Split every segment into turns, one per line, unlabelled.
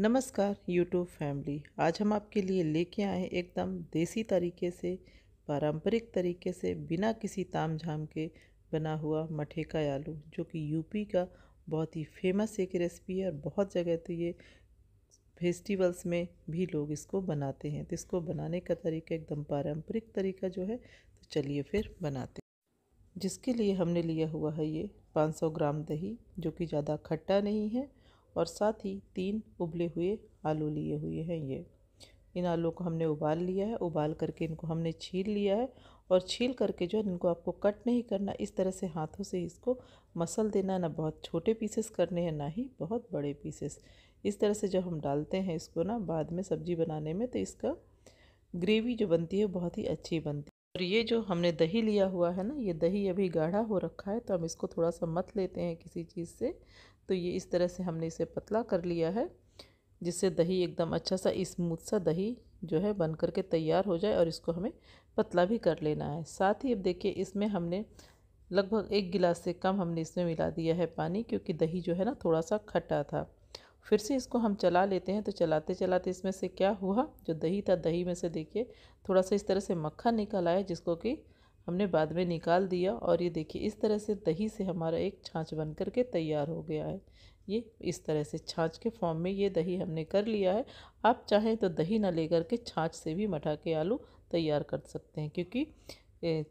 नमस्कार YouTube family आज हम आपके लिए लेके आए एकदम देसी तरीके से पारंपरिक तरीके से बिना किसी ताम झाम के बना हुआ मठे का आलू जो कि यूपी का बहुत ही फेमस एक रेसिपी है और बहुत जगह तो ये फेस्टिवल्स में भी लोग इसको बनाते हैं तो इसको बनाने का तरीका एकदम पारंपरिक तरीका जो है तो चलिए फिर बनाते हैं जिसके लिए हमने लिया हुआ है ये 500 ग्राम दही जो कि ज़्यादा खट्टा नहीं है और साथ ही तीन उबले हुए आलू लिए हुए हैं ये इन आलू को हमने उबाल लिया है उबाल करके इनको हमने छील लिया है और छील करके जो है इनको आपको कट नहीं करना इस तरह से हाथों से इसको मसल देना ना बहुत छोटे पीसेस करने हैं ना ही बहुत बड़े पीसेस इस तरह से जब हम डालते हैं इसको ना बाद में सब्जी बनाने में तो इसका ग्रेवी जो बनती है बहुत ही अच्छी बनती है और ये जो हमने दही लिया हुआ है ना ये दही अभी गाढ़ा हो रखा है तो हम इसको थोड़ा सा मत लेते हैं किसी चीज़ से तो ये इस तरह से हमने इसे पतला कर लिया है जिससे दही एकदम अच्छा सा स्मूथ सा दही जो है बन कर के तैयार हो जाए और इसको हमें पतला भी कर लेना है साथ ही अब देखिए इसमें हमने लगभग एक गिलास से कम हमने इसमें मिला दिया है पानी क्योंकि दही जो है ना थोड़ा सा खट्टा था फिर से इसको हम चला लेते हैं तो चलाते चलाते इसमें से क्या हुआ जो दही था दही में से देखिए थोड़ा सा इस तरह से मक्खन निकल आया जिसको कि हमने बाद में निकाल दिया और ये देखिए इस तरह से दही से हमारा एक छाछ बन कर के तैयार हो गया है ये इस तरह से छाछ के फॉर्म में ये दही हमने कर लिया है आप चाहें तो दही ना लेकर के छाछ से भी मठा के आलू तैयार कर सकते हैं क्योंकि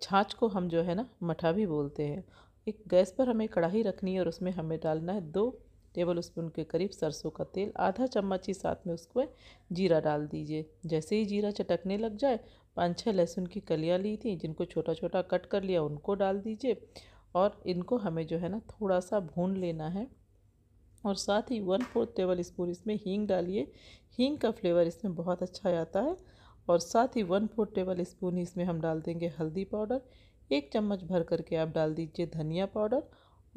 छाछ को हम जो है ना मठा भी बोलते हैं एक गैस पर हमें कढ़ाई रखनी है और उसमें हमें डालना है दो टेबल स्पून के करीब सरसों का तेल आधा चम्मच ही साथ में उसको जीरा डाल दीजिए जैसे ही जीरा चटकने लग जाए पाँच छः लहसुन की कलियाँ ली थी जिनको छोटा छोटा कट कर लिया उनको डाल दीजिए और इनको हमें जो है ना थोड़ा सा भून लेना है और साथ ही वन फोर्थ टेबल स्पून इसमें हींग डालिए हींग का फ्लेवर इसमें बहुत अच्छा आता है और साथ ही वन फोर्थ टेबल स्पून इसमें हम डाल देंगे हल्दी पाउडर एक चम्मच भर करके आप डाल दीजिए धनिया पाउडर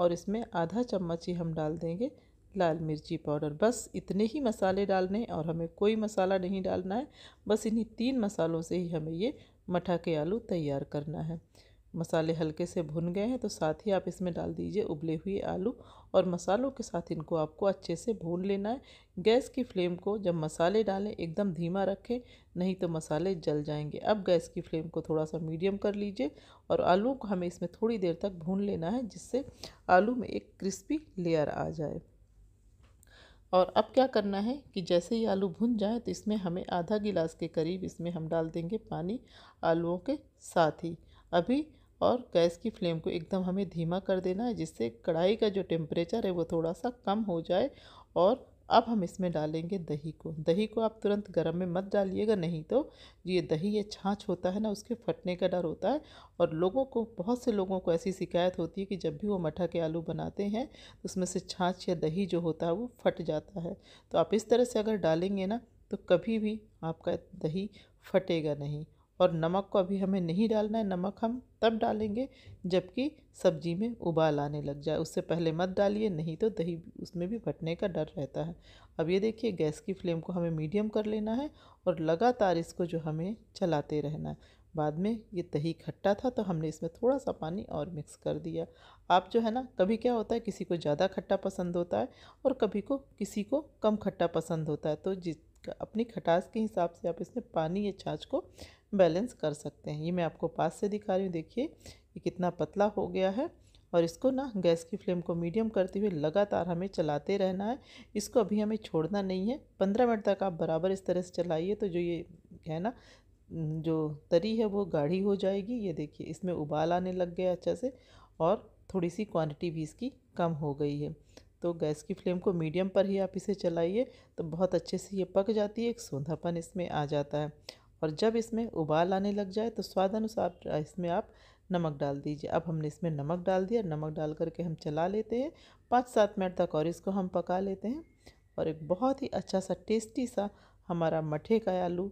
और इसमें आधा चम्मच ही हम डाल देंगे लाल मिर्ची पाउडर बस इतने ही मसाले डालने और हमें कोई मसाला नहीं डालना है बस इन्हीं तीन मसालों से ही हमें ये मठा के आलू तैयार करना है मसाले हल्के से भुन गए हैं तो साथ ही आप इसमें डाल दीजिए उबले हुए आलू और मसालों के साथ इनको आपको अच्छे से भून लेना है गैस की फ्लेम को जब मसाले डालें एकदम धीमा रखें नहीं तो मसाले जल जाएंगे अब गैस की फ्लेम को थोड़ा सा मीडियम कर लीजिए और आलू को हमें इसमें थोड़ी देर तक भून लेना है जिससे आलू में एक क्रिस्पी लेयर आ जाए और अब क्या करना है कि जैसे ही आलू भुन जाए तो इसमें हमें आधा गिलास के करीब इसमें हम डाल देंगे पानी आलूओं के साथ ही अभी और गैस की फ्लेम को एकदम हमें धीमा कर देना है जिससे कढ़ाई का जो टेम्परेचर है वो थोड़ा सा कम हो जाए और अब हम इसमें डालेंगे दही को दही को आप तुरंत गर्म में मत डालिएगा नहीं तो ये दही ये छाछ होता है ना उसके फटने का डर होता है और लोगों को बहुत से लोगों को ऐसी शिकायत होती है कि जब भी वो मठा के आलू बनाते हैं तो उसमें से छाछ या दही जो होता है वो फट जाता है तो आप इस तरह से अगर डालेंगे ना तो कभी भी आपका दही फटेगा नहीं और नमक को अभी हमें नहीं डालना है नमक हम तब डालेंगे जबकि सब्जी में उबाल आने लग जाए उससे पहले मत डालिए नहीं तो दही उसमें भी फटने का डर रहता है अब ये देखिए गैस की फ्लेम को हमें मीडियम कर लेना है और लगातार इसको जो हमें चलाते रहना है बाद में ये दही खट्टा था तो हमने इसमें थोड़ा सा पानी और मिक्स कर दिया आप जो है ना कभी क्या होता है किसी को ज़्यादा खट्टा पसंद होता है और कभी को किसी को कम खट्टा पसंद होता है तो जिस अपनी खटास के हिसाब से आप इसमें पानी या छाछ को बैलेंस कर सकते हैं ये मैं आपको पास से दिखा रही हूँ देखिए ये कितना पतला हो गया है और इसको ना गैस की फ्लेम को मीडियम करते हुए लगातार हमें चलाते रहना है इसको अभी हमें छोड़ना नहीं है पंद्रह मिनट तक आप बराबर इस तरह से चलाइए तो जो ये है ना जो तरी है वो गाढ़ी हो जाएगी ये देखिए इसमें उबाल आने लग गया अच्छा से और थोड़ी सी क्वांटिटी भी इसकी कम हो गई है तो गैस की फ्लेम को मीडियम पर ही आप इसे चलाइए तो बहुत अच्छे से ये पक जाती है एक सोंधापन इसमें आ जाता है और जब इसमें उबाल आने लग जाए तो स्वाद अनुसार इसमें आप नमक डाल दीजिए अब हमने इसमें नमक डाल दिया नमक डाल करके हम चला लेते हैं पाँच सात मिनट तक और इसको हम पका लेते हैं और एक बहुत ही अच्छा सा टेस्टी सा हमारा मठे का आलू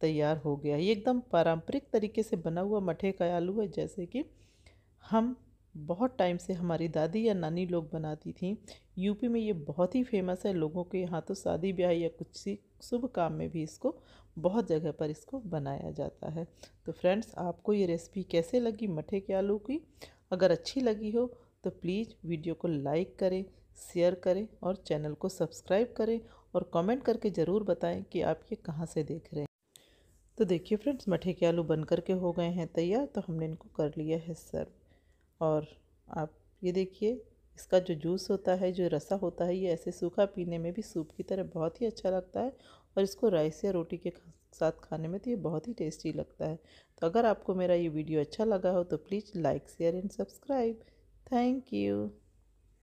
तैयार हो गया ये एकदम पारंपरिक तरीके से बना हुआ मठे का आलू है जैसे कि हम बहुत टाइम से हमारी दादी या नानी लोग बनाती थी यूपी में ये बहुत ही फेमस है लोगों के यहाँ तो शादी ब्याह या कुछ शुभ काम में भी इसको बहुत जगह पर इसको बनाया जाता है तो फ्रेंड्स आपको ये रेसिपी कैसे लगी मठे के आलू की अगर अच्छी लगी हो तो प्लीज़ वीडियो को लाइक करें शेयर करें और चैनल को सब्सक्राइब करें और कमेंट करके ज़रूर बताएं कि आप ये कहाँ से देख रहे हैं तो देखिए फ्रेंड्स मठे के आलू बन करके हो गए हैं तैयार तो हमने इनको कर लिया है सर्व और आप ये देखिए इसका जो जूस होता है जो रसा होता है ये ऐसे सूखा पीने में भी सूप की तरह बहुत ही अच्छा लगता है और इसको राइस या रोटी के साथ खाने में तो ये बहुत ही टेस्टी लगता है तो अगर आपको मेरा ये वीडियो अच्छा लगा हो तो please like share and subscribe thank you